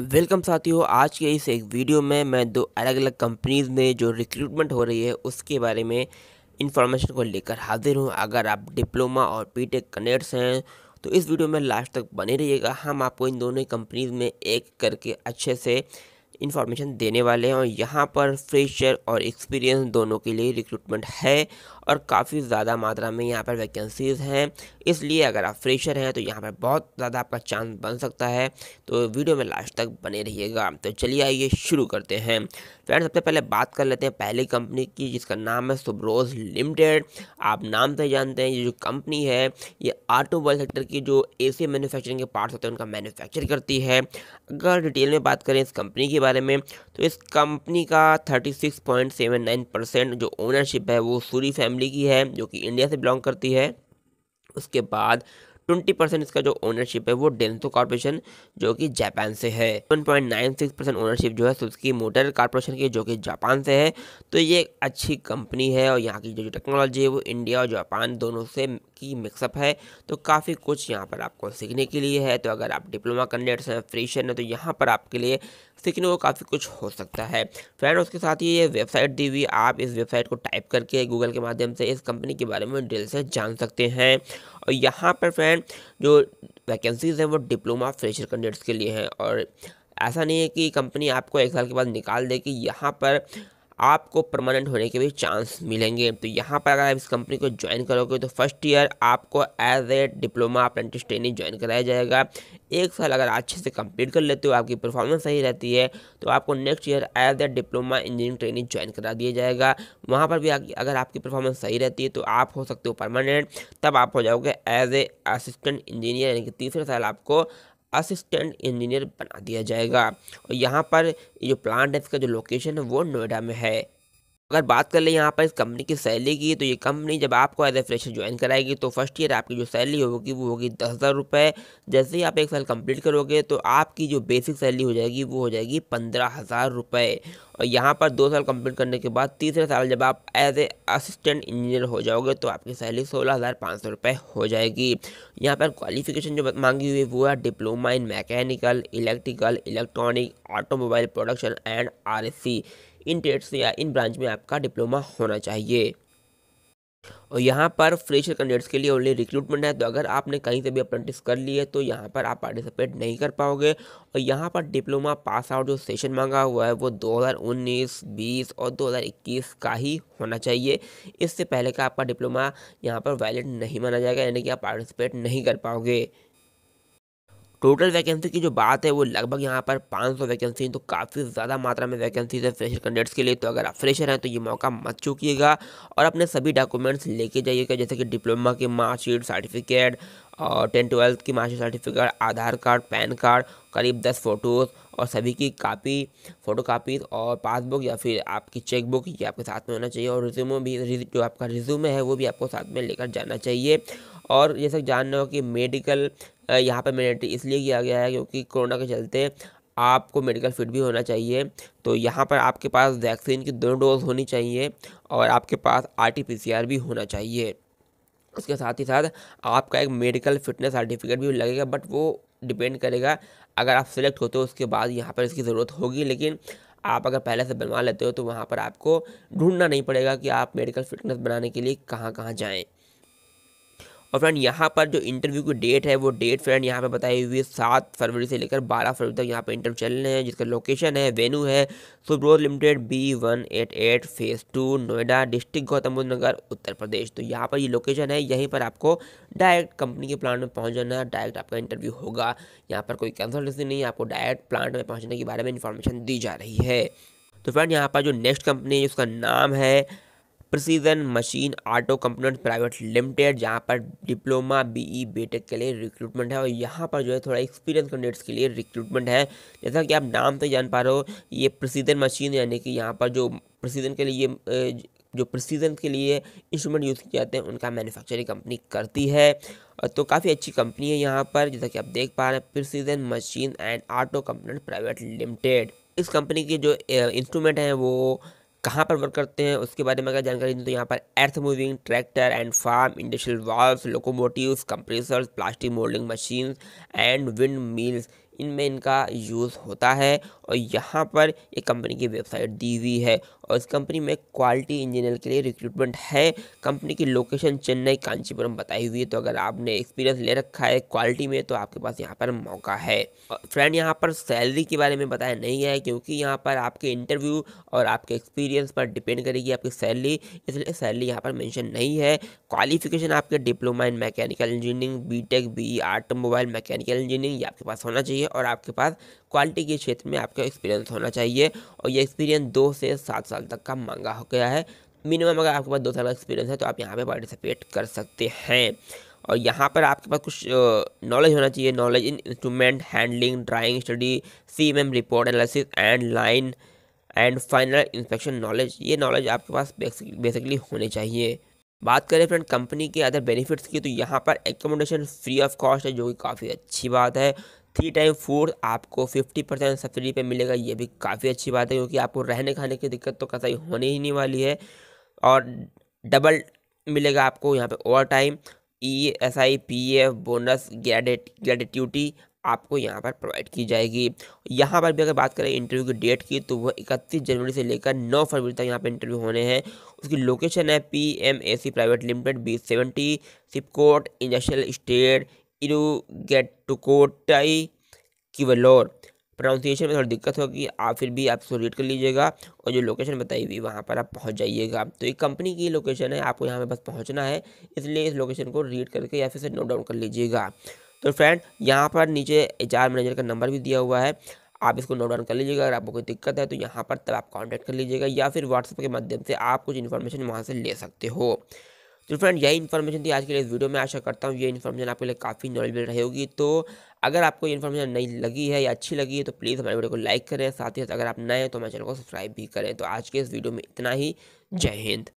welcome साथियों आज के इस एक वीडियो में मैं दो अलग अलग कंपनीज़ में जो रिक्रूटमेंट हो रही है उसके बारे में इंफॉर्मेशन को लेकर हाजिर हूँ अगर आप डिप्लोमा और पी टेक कनेक्ट्स हैं तो इस वीडियो में लास्ट तक बने रहिएगा हम आपको इन दोनों कंपनीज़ में एक करके अच्छे से इन्फॉर्मेशन देने वाले हैं और यहाँ पर फ्रेशर और एक्सपीरियंस दोनों के लिए रिक्रूटमेंट है और काफ़ी ज़्यादा मात्रा में यहाँ पर वैकेंसीज़ हैं इसलिए अगर आप फ्रेशर हैं तो यहाँ पर बहुत ज़्यादा आपका चांस बन सकता है तो वीडियो में लास्ट तक बने रहिएगा तो चलिए आइए शुरू करते हैं फ्रेंड सबसे पहले बात कर लेते हैं पहली कंपनी की जिसका नाम है सुब्रोज लिमिटेड आप नाम से तो जानते हैं ये जो कंपनी है ये ऑटोमोबाइल सेक्टर की जो सी मैन्युफैक्चरिंग के पार्ट्स होते हैं उनका मैन्युफैक्चर करती है अगर डिटेल में बात करें इस कंपनी के बारे में तो इस कंपनी का थर्टी जो ओनरशिप है वो सूरी फैमिली फैमिली की है जो कि इंडिया से बिलोंग करती है उसके बाद ट्वेंटी परसेंट इसका जो ओनरशिप है वो डेंसो कॉर्पोरेशन जो कि जापान से है one point nine six percent ownership जो है सुजुकी मोटर कॉर्पोरेशन की जो कि जापान से है तो ये एक अच्छी कंपनी है और यहाँ की जो टेक्नोलॉजी है वो इंडिया और जापान दोनों से की मिक्सअप है तो काफ़ी कुछ यहाँ पर आपको सीखने के लिए है तो अगर आप डिप्लोमा कैंडिडेट्स हैं फ्रेशर हैं तो यहाँ पर आपके लिए सीखने को काफ़ी कुछ हो सकता है फ्रेंड उसके साथ ही ये वेबसाइट दी हुई आप इस वेबसाइट को टाइप करके गूगल के माध्यम से इस कंपनी के बारे में डिटेल से जान सकते हैं और यहाँ पर फ्रेंड जो वैकेंसीज़ हैं वो डिप्लोमा फ्रेशर कैंडिडेट्स के लिए हैं और ऐसा नहीं है कि कंपनी आपको एक साल के बाद निकाल दे कि यहाँ पर आपको परमानेंट होने के भी चांस मिलेंगे तो यहाँ पर अगर आप इस कंपनी को ज्वाइन करोगे तो फर्स्ट ईयर आपको as a diploma apprentice training join कराया जाएगा एक साल अगर अच्छे से कंप्लीट कर लेते हो आपकी परफॉर्मेंस सही रहती है तो आपको next year as a diploma engineering training join करा दिया जाएगा वहाँ पर भी अगर आपकी परफॉर्मेंस सही रहती है तो आप हो सकते हो परमानेंट तब आप हो जाओगे एज ए असिस्टेंट इंजीनियर यानी कि तीसरे साल आपको असिस्टेंट इंजीनियर बना दिया जाएगा और यहाँ पर जो प्लांट है इसका जो लोकेशन है वो नोएडा में है अगर बात कर ले यहाँ पर इस कंपनी की सैलरी की तो ये कंपनी जब आपको एज ए फ्रेशर ज्वाइन कराएगी तो फर्स्ट ईयर आपकी जो सैलरी होगी वो होगी दस हज़ार रुपये जैसे ही आप एक साल कंप्लीट करोगे तो आपकी जो बेसिक सैलरी हो जाएगी वो हो जाएगी पंद्रह हज़ार रुपये और यहाँ पर दो साल कंप्लीट करने के बाद तीसरे साल जब आप एज ए असिस्टेंट इंजीनियर हो जाओगे तो आपकी सैलरी सोलह हज़ार पाँच सौ रुपये हो जाएगी यहाँ पर क्वालिफिकेशन जो मांगी हुई है वो है diploma in mechanical electrical electronic automobile production and or in trades या इन ब्रांच में आपका डिप्लोमा होना चाहिए और यहाँ पर फ्रेशर कैंडिडेट्स के लिए ओनली रिक्रूटमेंट है तो अगर आपने कहीं से भी अप्रेंटिस कर लिए तो यहाँ पर आप पार्टिसिपेट नहीं कर पाओगे और यहाँ पर डिप्लोमा पास आउट जो सेशन मांगा हुआ है वो 2019, 20 और 2021 का ही होना चाहिए इससे पहले का आपका डिप्लोमा यहाँ पर वैलिड नहीं माना जाएगा यानी कि आप पार्टिसिपेट नहीं कर पाओगे टोटल वैकेंसी की जो बात है वो लगभग यहाँ पर 500 वैकेंसी हैं तो काफ़ी ज़्यादा मात्रा में वैकेंसीज है फ्रेशर कैंडिडेट्स के लिए तो अगर आप फ्रेशर हैं तो ये मौका मत चुकीगा और अपने सभी डॉक्यूमेंट्स लेके जाइएगा जैसे कि डिप्लोमा के मार्कशीट सर्टिफिकेट और टेन ट्वेल्थ की marksheet certificate Aadhaar card PAN card करीब दस फ़ोटोज़ और सभी की कापी फ़ोटो कापीज और पासबुक या फिर आपकी चेकबुक ये आपके साथ में होना चाहिए और रिज्यूम भी जो आपका रिज्यूम है वो भी आपको साथ में लेकर जाना चाहिए और जैसे जान रहे हो कि मेडिकल यहाँ पर मैंडेटरी इसलिए किया गया है क्योंकि कोरोना के चलते आपको मेडिकल फिट भी होना चाहिए तो यहाँ पर आपके पास वैक्सीन की दो डोज होनी चाहिए और आपके पास आर भी होना चाहिए उसके साथ ही साथ आपका एक मेडिकल फिटनेस सर्टिफिकेट भी लगेगा बट वो डिपेंड करेगा अगर आप सेलेक्ट होते हो उसके बाद यहाँ पर इसकी ज़रूरत होगी लेकिन आप अगर पहले से बनवा लेते हो तो वहाँ पर आपको ढूंढना नहीं पड़ेगा कि आप मेडिकल फिटनेस बनाने के लिए कहाँ कहाँ जाएँ और फ्रेंड यहाँ पर जो इंटरव्यू की डेट है वो डेट फ्रेंड यहाँ पे बताई हुई है सात फरवरी से लेकर बारह फरवरी तक यहाँ पे इंटरव्यू चल रहे हैं जिसका लोकेशन है वेन्यू है Subros limited B one eight eight phase two Noida district Gautam Buddh Nagar Uttar Pradesh तो यहाँ पर ये लोकेशन है यहीं पर आपको डायरेक्ट कंपनी के प्लांट में पहुँच जाना डायरेक्ट आपका इंटरव्यू होगा यहाँ पर कोई कंसल्टेंसी नहीं आपको डायरेक्ट प्लांट में पहुँचने के बारे में इन्फॉर्मेशन दी जा रही है तो फ्रेंड यहाँ पर जो नेक्स्ट कंपनी है उसका नाम है precision machine auto component private limited जहाँ पर डिप्लोमा बीई बीटेक के लिए रिक्रूटमेंट है और यहाँ पर जो है थोड़ा एक्सपीरियंस कैंडिडेट्स के लिए रिक्रूटमेंट है जैसा कि आप नाम से तो जान पा रहे हो ये प्रसिजन मशीन यानी कि यहाँ पर जो प्रसिजन के लिए जो प्रसिजन के लिए इंस्ट्रूमेंट यूज़ किए जाते हैं उनका मैन्युफैक्चरिंग कंपनी करती है तो काफ़ी अच्छी कंपनी है यहाँ पर जैसा कि आप देख पा रहे हैं precision machine and auto component private limited इस कंपनी के जो इंस्ट्रूमेंट हैं वो कहाँ पर वर्क करते हैं उसके बारे में अगर जानकारी दूँ तो यहाँ पर earth moving tractor and farm industrial valves locomotives compressors plastic moulding machine and wind mills इनमें इनका यूज़ होता है और यहाँ पर एक कंपनी की वेबसाइट दी हुई है और इस कंपनी में क्वालिटी इंजीनियर के लिए रिक्रूटमेंट है कंपनी की लोकेशन चेन्नई कांचीपुरम बताई हुई है तो अगर आपने एक्सपीरियंस ले रखा है क्वालिटी में तो आपके पास यहाँ पर मौका है फ्रेंड यहाँ पर सैलरी के बारे में बताया नहीं है क्योंकि यहाँ पर आपके इंटरव्यू और आपके एक्सपीरियंस पर डिपेंड करेगी आपकी सैलरी इसलिए सैलरी यहाँ पर मैंशन नहीं है क्वालिफिकेशन आपके diploma in mechanical engineering B tech B automobile mechanical engineering ये आपके पास होना चाहिए और आपके पास क्वालिटी के क्षेत्र में आपका एक्सपीरियंस होना चाहिए और ये एक्सपीरियंस दो से सात साल तक का मांगा हो गया है मिनिमम अगर आपके पास दो साल का एक्सपीरियंस है तो आप यहाँ पर पार्टिसिपेट कर सकते हैं और यहाँ पर आपके पास कुछ नॉलेज होना चाहिए knowledge in instrument handling drawing study C M report analysis and line and final inspection knowledge ये नॉलेज आपके पास बेसिकली होने चाहिए बात करें फ्रेंड कंपनी के अदर बेनिफिट्स की तो यहाँ पर एकोमोडेशन फ्री ऑफ कॉस्ट है जो कि काफ़ी अच्छी बात है थ्री टाइम फूड आपको फिफ्टी परसेंट सब्सिडी पर मिलेगा ये भी काफ़ी अच्छी बात है क्योंकि आपको रहने खाने की दिक्कत तो कसाई होने ही नहीं वाली है और डबल मिलेगा आपको यहाँ पे overtime E S I P F bonus ग्रेडेट ग्रेडिट्यूटी आपको यहाँ पर प्रोवाइड की जाएगी यहाँ पर भी अगर बात करें इंटरव्यू की डेट की तो वह इकतीस जनवरी से लेकर नौ फरवरी तक यहाँ पर इंटरव्यू होने हैं उसकी लोकेशन है P M A C private limited B seventy SIPCOT industrial estate इू गेट टू इरुगेटकोटाई किवलोर प्रोनाउंसिएशन में थोड़ी दिक्कत होगी आप फिर भी आप इसको रीड कर लीजिएगा और जो लोकेशन बताई हुई वहाँ पर आप पहुँच जाइएगा तो ये कंपनी की लोकेशन है आपको यहाँ पे बस पहुँचना है इसलिए इस लोकेशन को रीड करके या फिर से नोट डाउन कर लीजिएगा तो फ्रेंड यहाँ पर नीचे एच मैनेजर का नंबर भी दिया हुआ है आप इसको नोट डाउन कर लीजिएगा अगर आपको कोई दिक्कत है तो यहाँ पर तब आप कॉन्टैक्ट कर लीजिएगा या फिर व्हाट्सएप के माध्यम से आप कुछ इन्फॉर्मेशन वहाँ से ले सकते हो तो फ्रेंड यही इन्फॉर्मेशन थी आज के लिए इस वीडियो में आशा करता हूँ ये इन्फॉर्मेशन आपके लिए काफ़ी नॉलेजबल रहेगी तो अगर आपको ये इन्फॉर्मेशन नहीं लगी है या अच्छी लगी है तो प्लीज़ हमारे वीडियो को लाइक करें साथ ही साथ अगर आप नए हैं तो हमारे चैनल को सब्सक्राइब भी करें तो आज के इस वीडियो में इतना ही जय हिंद